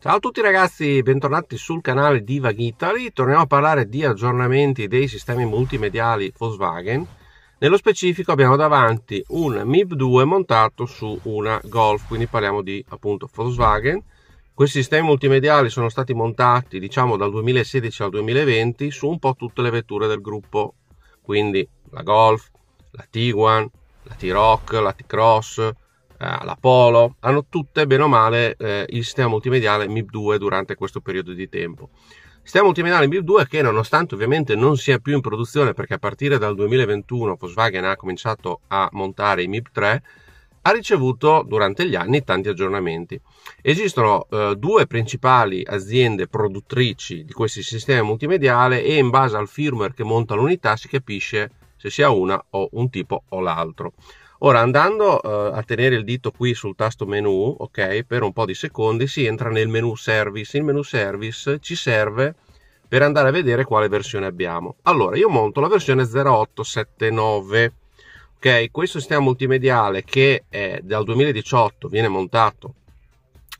Ciao a tutti ragazzi, bentornati sul canale di Vagitali. Torniamo a parlare di aggiornamenti dei sistemi multimediali Volkswagen. Nello specifico abbiamo davanti un MIB2 montato su una Golf, quindi parliamo di appunto Volkswagen. Questi sistemi multimediali sono stati montati diciamo dal 2016 al 2020 su un po' tutte le vetture del gruppo, quindi la Golf, la Tiguan, la T-Rock, la T-Cross, Ah, la Polo, hanno tutte bene o male eh, il sistema multimediale mip 2 durante questo periodo di tempo. Sistema multimediale mip 2 che nonostante ovviamente non sia più in produzione perché a partire dal 2021 Volkswagen ha cominciato a montare i mip 3 ha ricevuto durante gli anni tanti aggiornamenti. Esistono eh, due principali aziende produttrici di questi sistemi multimediali e in base al firmware che monta l'unità si capisce se sia una o un tipo o l'altro. Ora andando eh, a tenere il dito qui sul tasto menu, ok, per un po' di secondi si entra nel menu service. Il menu service ci serve per andare a vedere quale versione abbiamo. Allora, io monto la versione 0879. Ok, questo sistema multimediale che è, dal 2018 viene montato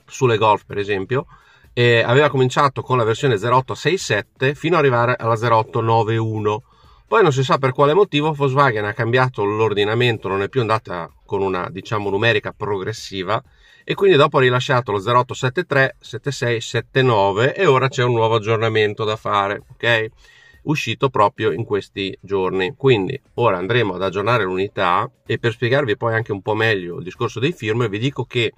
sulle Golf, per esempio, aveva cominciato con la versione 0867 fino ad arrivare alla 0891. Poi non si sa per quale motivo Volkswagen ha cambiato l'ordinamento, non è più andata con una diciamo numerica progressiva e quindi dopo ha rilasciato lo 0873, 7679 e ora c'è un nuovo aggiornamento da fare, ok? Uscito proprio in questi giorni. Quindi ora andremo ad aggiornare l'unità e per spiegarvi poi anche un po' meglio il discorso dei firme vi dico che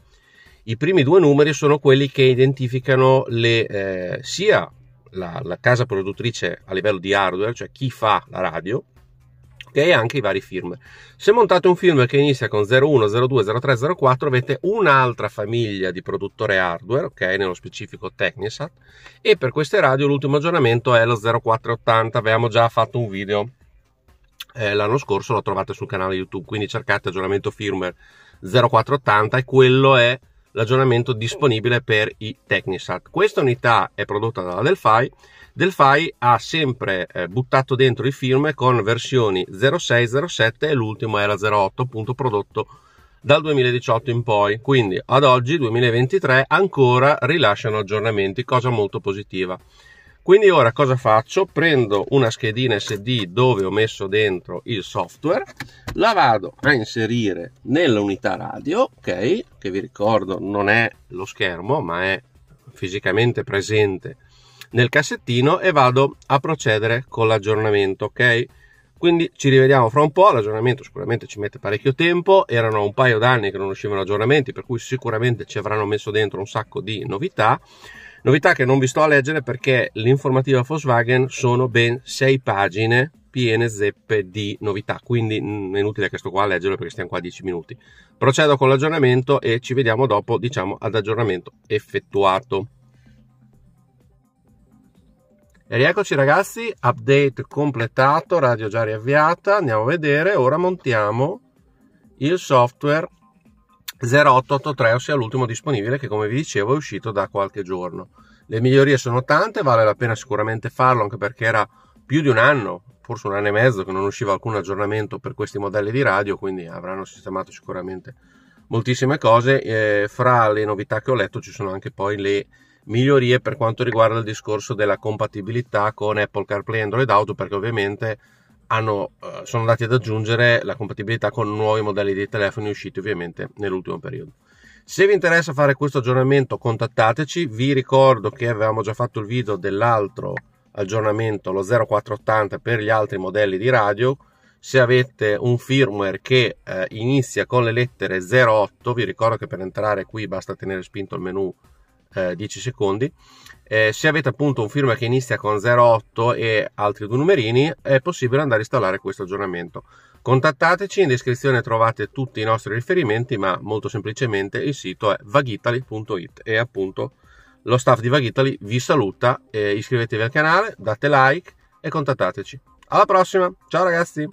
i primi due numeri sono quelli che identificano le, eh, sia la, la casa produttrice a livello di hardware, cioè chi fa la radio, e anche i vari firmware. Se montate un firmware che inizia con 01, 02, 03, 04, avete un'altra famiglia di produttore hardware, ok, nello specifico Technisat, e per queste radio l'ultimo aggiornamento è lo 0480, avevamo già fatto un video eh, l'anno scorso, lo trovate sul canale YouTube, quindi cercate aggiornamento firmware 0480 e quello è l'aggiornamento disponibile per i Technisat. Questa unità è prodotta dalla Delphi. Delphi ha sempre eh, buttato dentro i film con versioni 06, 07 e l'ultimo era 08, appunto prodotto dal 2018 in poi. Quindi ad oggi, 2023, ancora rilasciano aggiornamenti, cosa molto positiva. Quindi ora cosa faccio? Prendo una schedina SD dove ho messo dentro il software, la vado a inserire nell'unità radio, ok? Che vi ricordo non è lo schermo, ma è fisicamente presente nel cassettino e vado a procedere con l'aggiornamento, ok? Quindi ci rivediamo fra un po', l'aggiornamento sicuramente ci mette parecchio tempo, erano un paio d'anni che non uscivano aggiornamenti, per cui sicuramente ci avranno messo dentro un sacco di novità Novità che non vi sto a leggere perché l'informativa Volkswagen sono ben sei pagine piene zeppe di novità, quindi mm, è inutile che sto qua a leggerlo perché stiamo qua a 10 minuti. Procedo con l'aggiornamento e ci vediamo dopo, diciamo, ad aggiornamento effettuato. E rieccoci ragazzi, update completato, radio già riavviata, andiamo a vedere, ora montiamo il software 0883, ossia l'ultimo disponibile che come vi dicevo è uscito da qualche giorno. Le migliorie sono tante, vale la pena sicuramente farlo anche perché era più di un anno, forse un anno e mezzo che non usciva alcun aggiornamento per questi modelli di radio, quindi avranno sistemato sicuramente moltissime cose. Eh, fra le novità che ho letto ci sono anche poi le migliorie per quanto riguarda il discorso della compatibilità con Apple CarPlay e Android Auto perché ovviamente hanno, eh, sono andati ad aggiungere la compatibilità con nuovi modelli di telefoni usciti ovviamente nell'ultimo periodo. Se vi interessa fare questo aggiornamento contattateci, vi ricordo che avevamo già fatto il video dell'altro aggiornamento, lo 0480 per gli altri modelli di radio, se avete un firmware che eh, inizia con le lettere 08, vi ricordo che per entrare qui basta tenere spinto il menu eh, 10 secondi. Eh, se avete appunto un firmware che inizia con 08 e altri due numerini, è possibile andare a installare questo aggiornamento. Contattateci, in descrizione trovate tutti i nostri riferimenti, ma molto semplicemente il sito è vagitali.it e appunto lo staff di Vagitali vi saluta, iscrivetevi al canale, date like e contattateci. Alla prossima, ciao ragazzi!